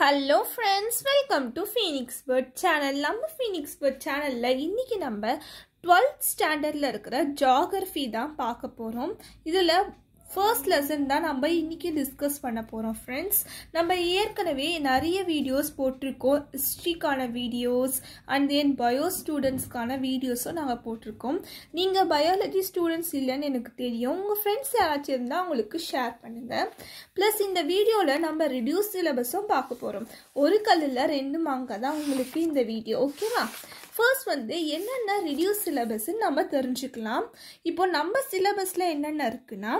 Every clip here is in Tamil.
Hello friends welcome to Phoenix Bird channel நம்ம ஃபீனிக்ஸ் பேர்ட் சேனலில் இன்றைக்கி நம்ம டுவெல்த் ஸ்டாண்டர்டில் இருக்கிற ஜாகிரஃபி தான் பார்க்க போகிறோம் இதில் ஃபர்ஸ்ட் லெசன் தான் நம்ம இன்றைக்கி டிஸ்கஸ் பண்ண போகிறோம் ஃப்ரெண்ட்ஸ் நம்ம ஏற்கனவே நிறைய வீடியோஸ் போட்டிருக்கோம் ஹிஸ்ட்ரிக்கான வீடியோஸ் அண்ட் தென் பயோ ஸ்டூடெண்ட்ஸ்க்கான வீடியோஸும் நாங்கள் போட்டிருக்கோம் நீங்கள் பயாலஜி ஸ்டூடெண்ட்ஸ் இல்லைன்னு எனக்கு தெரியும் உங்கள் ஃப்ரெண்ட்ஸ் யாராச்சும் இருந்தால் அவங்களுக்கு ஷேர் பண்ணுங்கள் ப்ளஸ் இந்த வீடியோவில் நம்ம ரிடியூஸ் சிலபஸும் பார்க்க போகிறோம் ஒரு கல்லில் ரெண்டு மாங்க தான் உங்களுக்கு இந்த வீடியோ ஓகேவா ஃபர்ஸ்ட் வந்து என்னென்ன ரிடியூஸ் சிலபஸ்ன்னு நம்ம தெரிஞ்சுக்கலாம் இப்போ நம்ம சிலபஸில் என்னென்ன இருக்குன்னா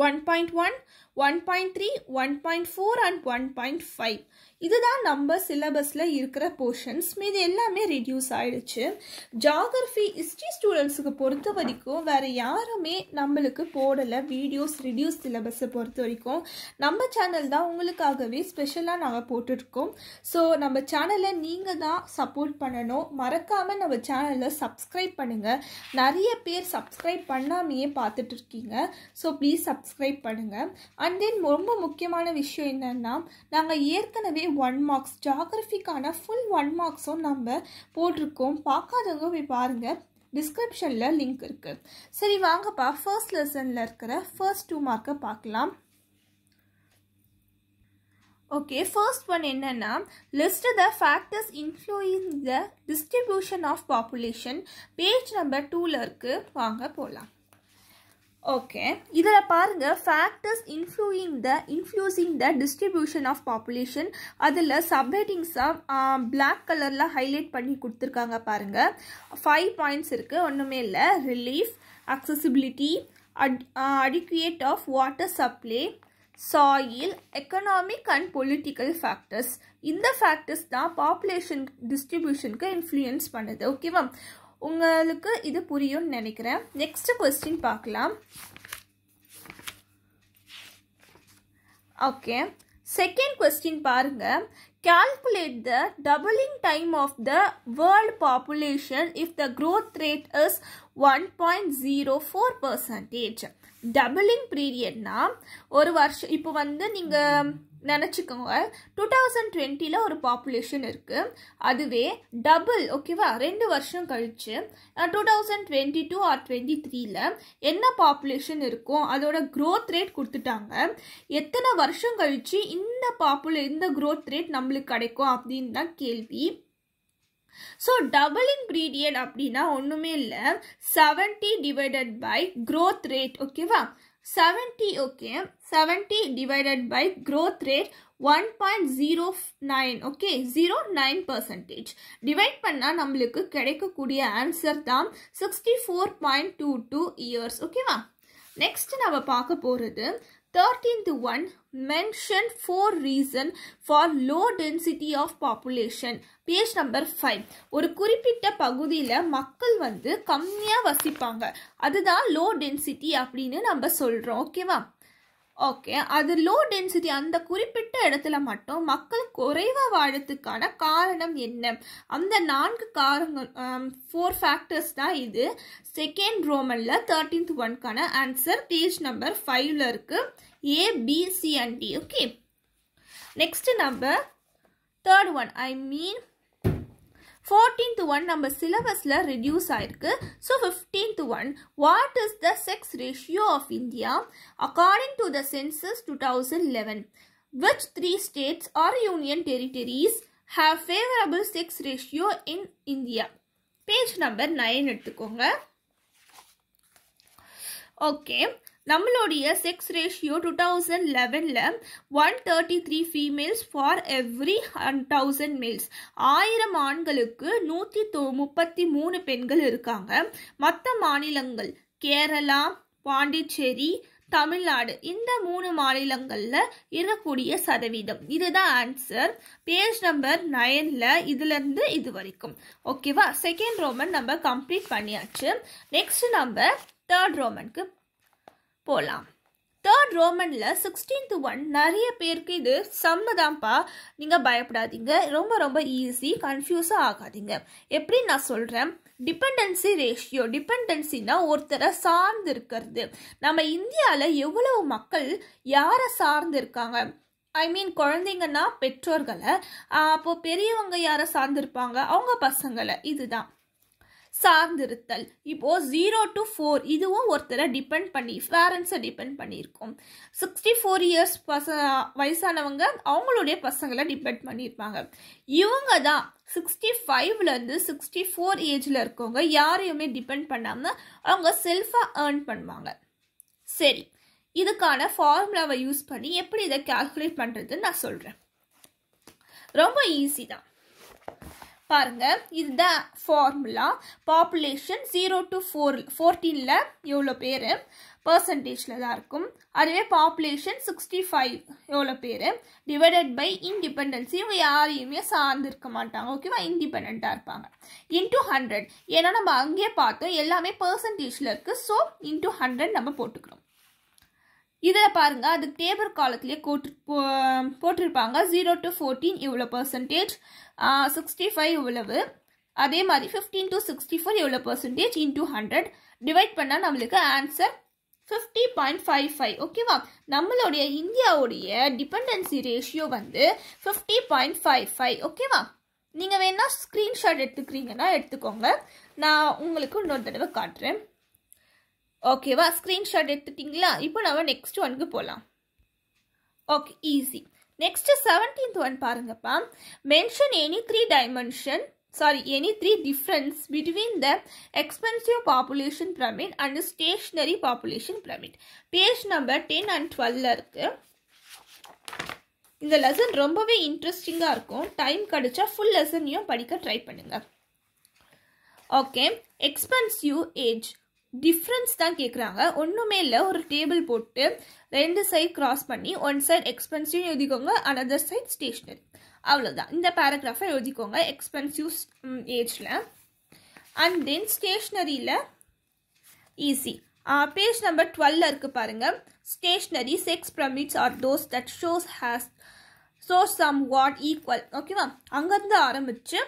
1.1, 1.3, 1.4 அண்ட் 1.5 இதுதான் நம்ம சிலபஸில் இருக்கிற போர்ஷன்ஸ் மீது எல்லாமே ரெடியூஸ் ஆயிடுச்சு ஜாகிரஃபி ஹிஸ்ட்ரி ஸ்டூடெண்ட் கேர்ள்ஸுக்கு பொறுத்த வரைக்கும் வேறு யாருமே நம்மளுக்கு போடலை வீடியோஸ் ரிடியூஸ் சிலபஸை பொறுத்த வரைக்கும் நம்ம சேனல் தான் உங்களுக்காகவே ஸ்பெஷலாக நாங்கள் போட்டுருக்கோம் ஸோ நம்ம சேனலை நீங்கள் தான் சப்போர்ட் பண்ணணும் மறக்காமல் நம்ம சேனலை சப்ஸ்கிரைப் பண்ணுங்கள் நிறைய பேர் சப்ஸ்கிரைப் பண்ணாமையே பார்த்துட்டு இருக்கீங்க ஸோ ப்ளீஸ் சப்ஸ்கிரைப் பண்ணுங்கள் அண்ட் தென் ரொம்ப முக்கியமான விஷயம் என்னென்னா நாங்கள் ஏற்கனவே ஒன் மார்க்ஸ் ஜாகிரஃபிக்கான ஃபுல் ஒன் மார்க்ஸும் நம்ம போட்டிருக்கோம் பார்க்காதவங்க போய் பாருங்கள் டிஸ்கிரிப்ஷனில் லிங்க் இருக்குது சரி வாங்கப்பா ஃபர்ஸ்ட் லெசனில் இருக்கிற ஃபர்ஸ்ட் டூ மார்க்கை பார்க்கலாம் ஓகே ஃபர்ஸ்ட் ஒன் என்னென்னா list the factors influencing the distribution of population page number டூவில் இருக்குது வாங்க போகலாம் ஓகே இதில் பாருங்கள் factors influencing the influencing the distribution of population அதில் சப்ஹெட்டிங்ஸாக பிளாக் கலரில் ஹைலைட் பண்ணி கொடுத்துருக்காங்க பாருங்கள் ஃபைவ் பாயிண்ட்ஸ் இருக்குது ஒன்றுமே இல்லை relief accessibility at adequate of water supply soil economic and political factors இந்த ஃபேக்டர்ஸ் தான் பாப்புலேஷன் டிஸ்ட்ரிபியூஷனுக்கு இன்ஃப்ளூயன்ஸ் பண்ணுது ஓகேவா உங்களுக்கு இது புரியும் நினைக்கிறேன் நெக்ஸ்ட் கொஸ்டின் பார்க்கலாம் ஓகே செகண்ட் கொஸ்டின் பாருங்க calculate the doubling time of the world population if the growth rate is one point zero four percentage doubling பீரியட்னா ஒரு வருஷம் இப்போ வந்து நீங்கள் நினச்சிக்கோங்க டூ தௌசண்ட் டுவெண்ட்டியில் ஒரு பாப்புலேஷன் இருக்குது அதுவே டபுள் ஓகேவா ரெண்டு வருஷம் கழித்து two thousand twenty two or twenty த்ரீல என்ன பாப்புலேஷன் இருக்கும் அதோட க்ரோத் ரேட் கொடுத்துட்டாங்க எத்தனை வருஷம் கழித்து இந்த பாப்புலே இந்த க்ரோத் ரேட் நம்மளுக்கு கிடைக்கும் அப்படின்னு தான் கேள்வி ஸோ டபுள் இன்க்ரீடியன்ட் அப்படின்னா ஒன்றுமே இல்லை seventy divided by growth rate ஓகேவா seventy okay seventy divided by growth rate one point zero nine okay zero nine percentage divide பண்ணால் நம்மளுக்கு கிடைக்கக்கூடிய ஆன்சர் தான் sixty four point two two years ஓகேவா நெக்ஸ்ட் நம்ம பார்க்க போகிறது 13th one, mention four reason for low density of population. Page number five ஒரு குறிப்பிட்ட பகுதியில் மக்கள் வந்து கம்மியாக வசிப்பாங்க அதுதான் லோ டென்சிட்டி அப்படின்னு நம்ம சொல்கிறோம் ஓகேவா ஓகே அது லோ டென்சிட்டி அந்த குறிப்பிட்ட இடத்துல மட்டும் மக்கள் குறைவாக வாழத்துக்கான காரணம் என்ன அந்த நான்கு காரணம் ஃபோர் um, ஃபேக்டர்ஸ் தான் இது செகண்ட் ரோமனில் தேர்ட்டீன்த் ஒன்க்கான ஆன்சர் பேஜ் நம்பர் ஃபைவ்ல இருக்கு A B C and D okay next number third one I mean fourteen to one நம்ம சிலபஸில் ரிடியூஸ் ஆயிருக்கு so to one what is the sex ratio of India according to the census two thousand eleven which three states or union territories have favourable sex ratio in India page number nine எடுத்துக்கோங்க ஓகே நம்மளுடைய செக்ஸ் ரேஷியோ டூ தௌசண்ட் லெவனில் one thirty three females for every thousand males ஆயிரம் ஆண்களுக்கு நூற்றி தொ முப்பத்தி மூணு பெண்கள் இருக்காங்க மற்ற மாநிலங்கள் கேரளா பாண்டிச்சேரி தமிழ்நாடு இந்த மூணு மாநிலங்களில் இருக்கக்கூடிய சதவீதம் இதுதான் ஆன்சர் பேஜ் நம்பர் நைனில் இதுலேருந்து இது வரைக்கும் ஓகேவா செகண்ட் ரோமன் நம்ம கம்ப்ளீட் பண்ணியாச்சு நெக்ஸ்ட் நம்ம தேர்ட் ரோமனுக்கு போகலாம் தேர்ட் ரோமனில் சிக்ஸ்டீன் டு ஒன் நிறைய பேருக்கு இது செம்மதான்ப்பா நீங்கள் பயப்படாதீங்க ரொம்ப ரொம்ப ஈஸி கன்ஃபியூஸாக ஆகாதீங்க எப்படி நான் சொல்கிறேன் டிபெண்டன்சி ரேஷியோ டிபெண்டன்சின்னா ஒருத்தரை சார்ந்து இருக்கிறது நம்ம இந்தியாவில் எவ்வளவு மக்கள் யாரை சார்ந்து இருக்காங்க ஐ மீன் குழந்தைங்கன்னா பெற்றோர்களை அப்போது பெரியவங்க யாரை சார்ந்திருப்பாங்க அவங்க பசங்களை இதுதான் சார்ந்திருத்தல் இப்போ ஜீரோ டு ஃபோர் இதுவும் ஒருத்தரை டிபெண்ட் பண்ணி பேரண்ட்ஸை டிபெண்ட் பண்ணியிருக்கோம் சிக்ஸ்டி ஃபோர் இயர்ஸ் பச வயசானவங்க அவங்களுடைய பசங்களை டிபெண்ட் பண்ணியிருப்பாங்க இவங்க தான் சிக்ஸ்டி ஃபைவ்லேருந்து சிக்ஸ்டி ஃபோர் ஏஜில் இருக்கவங்க யாரையுமே டிபெண்ட் பண்ணாமல் அவங்க செல்ஃபாக ஏர்ன் பண்ணுவாங்க சரி இதுக்கான ஃபார்முலாவை யூஸ் பண்ணி எப்படி இதை கால்குலேட் பண்ணுறதுன்னு நான் சொல்கிறேன் ரொம்ப ஈஸி தான் பாருங்கள் இதுதான் formula population zero to four ஃபோர்டீனில் எவ்வளோ பேர் பர்சன்டேஜில் தான் இருக்கும் அதுவே பாப்புலேஷன் சிக்ஸ்டி ஃபைவ் எவ்வளோ பேர் டிவைடட் பை இன்டிபெண்டன்ஸ் இவங்க யாரையுமே சார்ந்திருக்க மாட்டாங்க ஓகேவா இன்டிபெண்ட்டாக இருப்பாங்க இன்டூ ஹண்ட்ரட் ஏன்னா நம்ம அங்கேயே பார்த்தோம் எல்லாமே பர்சன்டேஜில் இருக்குது ஸோ இன்டூ ஹண்ட்ரட் நம்ம போட்டுக்கிறோம் இதில் பாருங்கள் அதுக்கு டேபிள் காலத்துலேயே போட்டு போட்டிருப்பாங்க ஜீரோ டு ஃபோர்டீன் இவ்வளோ பர்சன்டேஜ் சிக்ஸ்டி ஃபைவ் இவ்வளவு அதே மாதிரி ஃபிஃப்டீன் டு சிக்ஸ்டி ஃபோர் எவ்வளோ பர்சன்டேஜ் இன்டூ ஹண்ட்ரட் டிவைட் பண்ணால் நம்மளுக்கு answer fifty point five five ஓகேவா நம்மளுடைய இந்தியாவுடைய டிபெண்டன்சி ரேஷியோ வந்து ஃபிஃப்டி பாயிண்ட் ஃபைவ் ஃபைவ் ஓகேவா நீங்கள் வேணால் ஸ்க்ரீன்ஷாட் எடுத்துக்கிறீங்கன்னா எடுத்துக்கோங்க நான் உங்களுக்கு இன்னொரு தடவை காட்டுறேன் ஓகேவா ஸ்க்ரீன்ஷாட் எடுத்துட்டிங்களா இப்போ நம்ம நெக்ஸ்ட் ஒன்க்கு போகலாம் okay easy next seventeenth one பாருங்கப்பா mention any three dimension sorry any three difference between the expansive population pyramid and stationary population pyramid page number ten and டுவெல்ல இருக்கு இந்த லெசன் ரொம்பவே இன்ட்ரெஸ்டிங்காக இருக்கும் டைம் கிடச்சா ஃபுல் லெசனையும் படிக்க ட்ரை பண்ணுங்கள் ஓகே எக்ஸ்பென்சிவ் ஏஜ் டிஃப்ரென்ஸ் தான் கேட்குறாங்க ஒன்றுமே இல்லை ஒரு டேபிள் போட்டு ரெண்டு சைட் கிராஸ் பண்ணி ஒன் சைட் எக்ஸ்பென்சிவ் எழுதிக்கோங்க அனதர் சைட் ஸ்டேஷ்னரி அவ்வளோதான் இந்த பேராகிராஃபை எழுதிக்கோங்க எக்ஸ்பென்சிவ் ஏஜில் அண்ட் தென் ஸ்டேஷ்னரியில் ஈஸி பேஜ் நம்பர் டுவெல்ல இருக்குது பாருங்கள் stationary sex pyramids are those that shows has so somewhat equal ஓகேவா அங்கேருந்து ஆரம்பித்து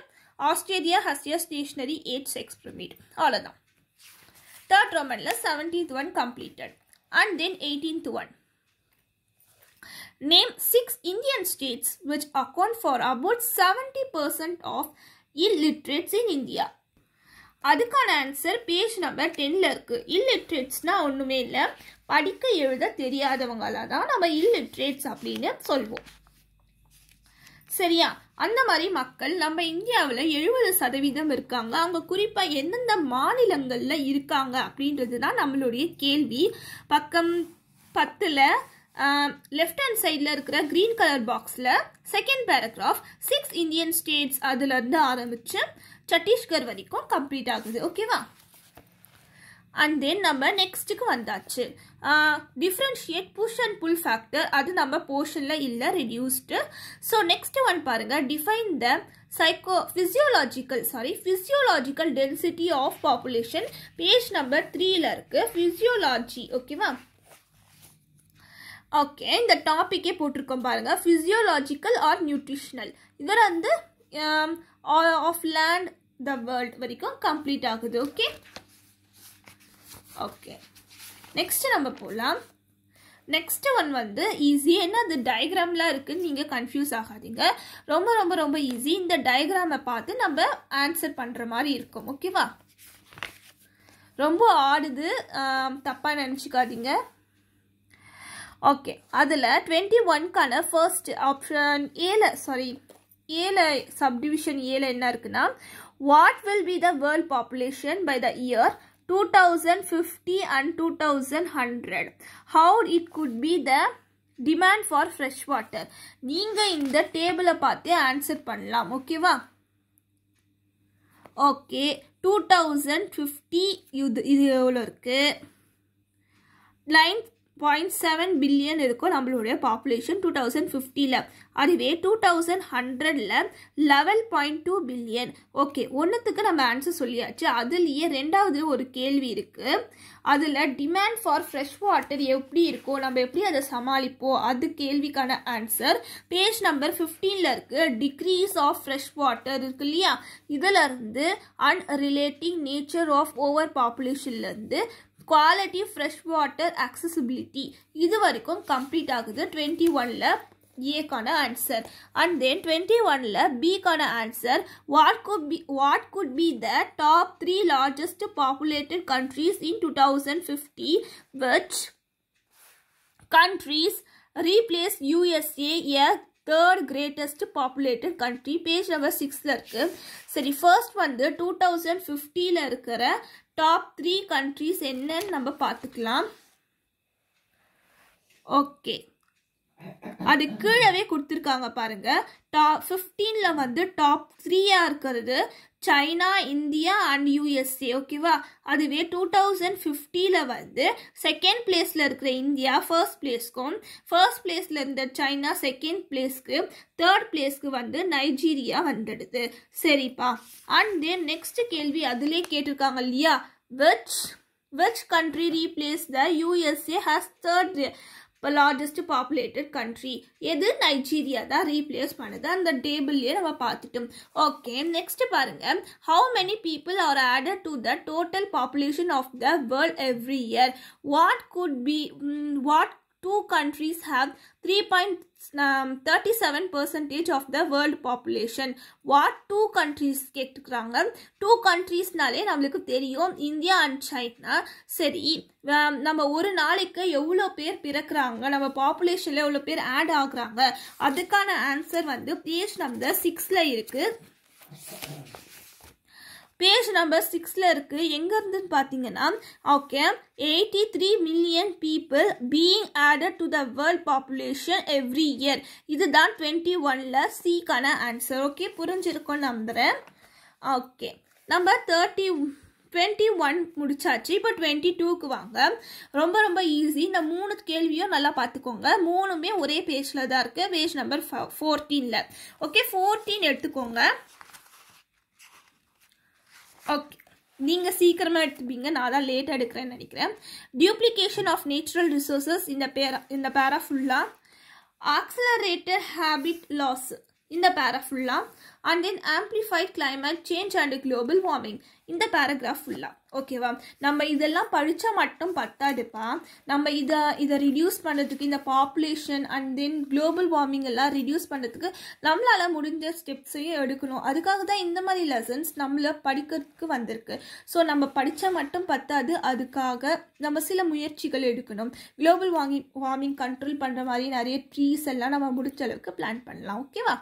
ஆஸ்திரேலியா ஹஸ்யா ஸ்டேஷ்னரி ஸ்டேஷ்னரி ஏஜ் ப்ரமிட் அவ்வளோதான் Third Roman is 17th one completed and then 18th one. Name 6 Indian states which account for about 70% of illiterates in India. அதுக்கான ஆன்சர் பேஜ் நம்பர் டென்னில் இருக்குது இல்லிட்ரேட்ஸ்னால் ஒன்றுமே இல்லை படிக்க எழுத தெரியாதவங்களாக தான் நம்ம இல்லிட்ரேட்ஸ் அப்படின்னு சொல்வோம் சரியா அந்த மாதிரி மக்கள் நம்ம இந்தியாவில் எழுபது சதவீதம் இருக்காங்க அவங்க குறிப்பாக எந்தெந்த மாநிலங்களில் இருக்காங்க அப்படின்றது தான் நம்மளுடைய கேள்வி பக்கம் பத்தில் லெஃப்ட் ஹேண்ட் சைடில் இருக்கிற க்ரீன் கலர் பாக்ஸில் second paragraph six Indian states அதுலேருந்து ஆரம்பித்து சத்தீஸ்கர் வரைக்கும் கம்ப்ளீட் ஆகுது ஓகேவா அண்ட் தென் நம்ம நெக்ஸ்ட்டுக்கு வந்தாச்சு differentiate push and pull factor அது நம்ம போர்ஷனில் இல்லை ரெடியூஸ்டு ஸோ நெக்ஸ்ட் ஒன் பாருங்கள் define the psycho physiological sorry physiological density of population page number த்ரீயில் இருக்குது ஃபிசியோலாஜி ஓகேவா ஓகே இந்த டாப்பிக்கே போட்டிருக்கோம் பாருங்கள் ஃபிசியோலாஜிக்கல் ஆர் நியூட்ரிஷனல் இதில் வந்து ஆஃப் லேண்ட் த வேர்ல்ட் வரைக்கும் கம்ப்ளீட் ஆகுது ஓகே ஓகே நெக்ஸ்ட்டு நம்ம போகலாம் நெக்ஸ்ட் ஒன் வந்து ஈஸி என்ன அது டயக்ராம்லாம் இருக்குதுன்னு நீங்கள் கன்ஃபியூஸ் ஆகாதீங்க ரொம்ப ரொம்ப ரொம்ப ஈஸி இந்த டயக்ராமை பார்த்து நம்ம ஆன்சர் பண்ணுற மாதிரி இருக்கும் ஓகேவா ரொம்ப ஆடுது தப்பாக நினச்சிக்காதீங்க ஓகே அதில் டுவெண்ட்டி ஒன்க்கான ஃபர்ஸ்ட் ஆப்ஷன் ஏழு சாரி ஏழு சப்டிவிஷன் ஏழு என்ன இருக்குன்னா what will be the world population by the year 2050 and 2100 how it could be the demand for fresh water நீங்க இந்த டேபிளை பார்த்து ஆன்சர் பண்ணலாம் ஓகேவா ஓகே 2050 இது இது எவ்வளோ இருக்குது லைன் பாயிண்ட் செவன் பில்லியன் இருக்கும் நம்மளுடைய பாப்புலேஷன் டூ தௌசண்ட் ஃபிஃப்டியில் அதுவே டூ தௌசண்ட் ஹண்ட்ரடில் level point two billion okay ஒன்றுத்துக்கு நம்ம ஆன்சர் சொல்லியாச்சு அதுலேயே ரெண்டாவது ஒரு கேள்வி இருக்குது அதில் டிமாண்ட் ஃபார் ஃப்ரெஷ் வாட்டர் எப்படி இருக்கோ நம்ம எப்படி அதை சமாளிப்போம் அது கேள்விக்கான ஆன்சர் பேஜ் நம்பர் ஃபிஃப்டீனில் இருக்குது டிக்ரீஸ் ஆஃப் ஃப்ரெஷ் வாட்டர் இருக்கு இல்லையா இதிலிருந்து அன்ரிலேட்டிங் நேச்சர் ஆஃப் ஓவர் பாப்புலேஷன்லேருந்து குவாலிட்டி ஃப்ரெஷ் வாட்டர் அக்சசிபிலிட்டி இது வரைக்கும் கம்ப்ளீட் ஆகுது டுவெண்ட்டி ஒனில் ஏக்கான ஆன்சர் அண்ட் தென் டுவெண்ட்டி ஒனில் பிக்கான answer what could be what could be the top three largest populated countries in two thousand fifty which countries replace USA a third greatest populated country page number சிக்ஸில் இருக்குது சரி ஃபர்ஸ்ட் வந்து டூ தௌசண்ட் ஃபிஃப்டியில் இருக்கிற டாப் த்ரீ கண்ட்ரிஸ் என்னன்னு நம்ம பார்த்துக்கலாம் ஓகே அது கீழவே கொடுத்துருக்காங்க பாருங்க டாப் ஃபிஃப்டீனில் வந்து டாப் த்ரீயாக இருக்கிறது சைனா இந்தியா அண்ட் யூஎஸ்ஏ ஓகேவா அதுவே டூ தௌசண்ட் ஃபிஃப்டியில் வந்து செகண்ட் பிளேஸில் இருக்கிற இந்தியா ஃபர்ஸ்ட் பிளேஸ்க்கும் ஃபர்ஸ்ட் பிளேஸில் இருந்த சைனா செகண்ட் பிளேஸ்க்கு தேர்ட் பிளேஸ்க்கு வந்து நைஜீரியா வந்துடுது சரிப்பா அண்ட் தென் நெக்ஸ்ட் கேள்வி அதிலே கேட்டிருக்காங்க இல்லையா which which country replace the USA has third இப்போ லார்ஜஸ்ட் பாப்புலேட்டட் கண்ட்ரி எது நைஜீரியா தான் ரீப்ளேஸ் பண்ணுது அந்த டேபிள்லேயே நம்ம பார்த்துட்டோம் ஓகே நெக்ஸ்ட் பாருங்க how many people are added to the total population of the world every year what could be what two countries three point thirty seven percentage of the world population what two countries கேட்டுக்கிறாங்க டூ கண்ட்ரீஸ்னாலே நம்மளுக்கு தெரியும் இந்தியா அண்ட் சைனா சரி um, நம்ம ஒரு நாளைக்கு எவ்வளோ பேர் பிறக்கிறாங்க நம்ம பாப்புலேஷனில் எவ்வளோ பேர் ஆட் ஆகுறாங்க அதுக்கான ஆன்சர் வந்து பேஜ் நம்பர் சிக்ஸில் இருக்குது பேஜ் நம்பர் சிக்ஸில் இருக்குது எங்கேருந்துன்னு பார்த்தீங்கன்னா okay eighty three million people being added to the world population every year இதுதான் டுவெண்ட்டி ஒனில் சிக்கான ஆன்சர் ஓகே புரிஞ்சிருக்கோம் நம்புகிறேன் okay number thirty twenty one முடிச்சாச்சு இப்போ டுவெண்ட்டி டூக்கு வாங்க ரொம்ப ரொம்ப ஈஸி இந்த மூணு கேள்வியும் நல்லா பார்த்துக்கோங்க மூணுமே ஒரே பேஜில் தான் இருக்குது பேஜ் நம்பர் ஃபோர்டீனில் ஓகே ஃபோர்டீன் எடுத்துக்கோங்க ஓகே நீங்கள் சீக்கிரமாக எடுத்துப்பீங்க நான் தான் லேட்டாக எடுக்கிறேன்னு நினைக்கிறேன் டியூப்ளிகேஷன் ஆஃப் நேச்சுரல் ரிசோர்ஸஸ் இந்த பேரா இந்த பேரா ஃபுல்லாக ஆக்சலரேட்டட் ஹேபிட் லாஸ் இந்த பேரா ஃபுல்லாக and then amplified climate change and global warming இந்த பேராகிராஃப் ஃபுல்லாக ஓகேவா நம்ம இதெல்லாம் படித்தா மட்டும் பத்தாதுப்பா நம்ம இதை இதை ரிடியூஸ் பண்ணுறதுக்கு இந்த population and then global warming எல்லாம் ரிடியூஸ் பண்ணுறதுக்கு நம்மளால் முடிஞ்ச ஸ்டெப்ஸையும் எடுக்கணும் அதுக்காக தான் இந்த மாதிரி லெசன்ஸ் நம்மளை படிக்கிறதுக்கு வந்திருக்கு ஸோ நம்ம படித்தா மட்டும் பத்தாது அதுக்காக நம்ம சில முயற்சிகள் எடுக்கணும் குளோபல் வார்மிங் வார்மிங் கண்ட்ரோல் பண்ணுற மாதிரி நிறைய ட்ரீஸ் எல்லாம் நம்ம முடிச்ச அளவுக்கு பிளான் பண்ணலாம் ஓகேவா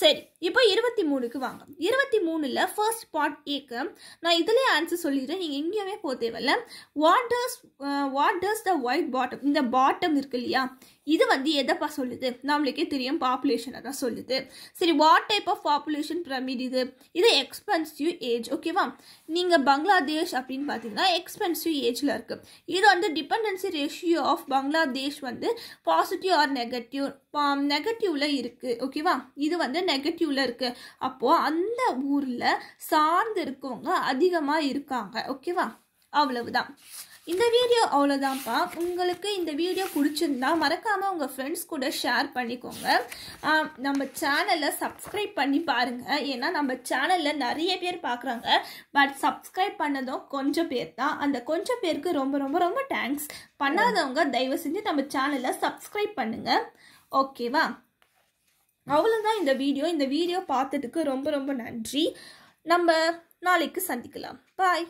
சரி இப்போ இருபத்தி மூணுக்கு வாங்க இருபத்தி மூணில் ஃபர்ஸ்ட் பார்ட் ஏக்கு நான் இதுலயே ஆன்சர் சொல்லிடுறேன் நீங்கள் எங்கேயுமே போக தேவையில்ல what does what does the white bottom இந்த பாட்டம் இருக்கு இல்லையா இது வந்து எதைப்பா சொல்லுது நம்மளுக்கே தெரியும் பாப்புலேஷனை தான் சொல்லுது சரி what type of population pyramid இது இது எக்ஸ்பென்சிவ் ஏஜ் ஓகேவா நீங்கள் பங்களாதேஷ் அப்படின்னு பார்த்தீங்கன்னா எக்ஸ்பென்சிவ் ஏஜில் இருக்குது இது வந்து டிபெண்டன்சி ரேஷியோ ஆஃப் பங்களாதேஷ் வந்து பாசிட்டிவ் ஆர் நெகட்டிவ் நெகட்டிவ்ல இருக்குது ஓகேவா இது வந்து நெகட்டிவ்ல இருக்குது அப்போது அந்த ஊரில் சார்ந்து இருக்கவங்க அதிகமாக இருக்காங்க ஓகேவா அவ்வளவுதான் இந்த வீடியோ அவ்வளோதான்ப்பா உங்களுக்கு இந்த வீடியோ பிடிச்சிருந்தா மறக்காமல் உங்கள் ஃப்ரெண்ட்ஸ் கூட ஷேர் பண்ணிக்கோங்க நம்ம சேனலை சப்ஸ்கிரைப் பண்ணி பாருங்கள் ஏன்னா நம்ம சேனலில் நிறைய பேர் பார்க்குறாங்க பட் சப்ஸ்கிரைப் பண்ணதும் கொஞ்சம் பேர் தான் அந்த கொஞ்சம் பேருக்கு ரொம்ப ரொம்ப ரொம்ப தேங்க்ஸ் பண்ணாதவங்க தயவு செஞ்சு நம்ம சேனலை சப்ஸ்கிரைப் பண்ணுங்கள் ஓகேவா அவ்வளோதான் இந்த வீடியோ இந்த வீடியோ பார்த்ததுக்கு ரொம்ப ரொம்ப நன்றி நம்ம நாளைக்கு சந்திக்கலாம் பாய்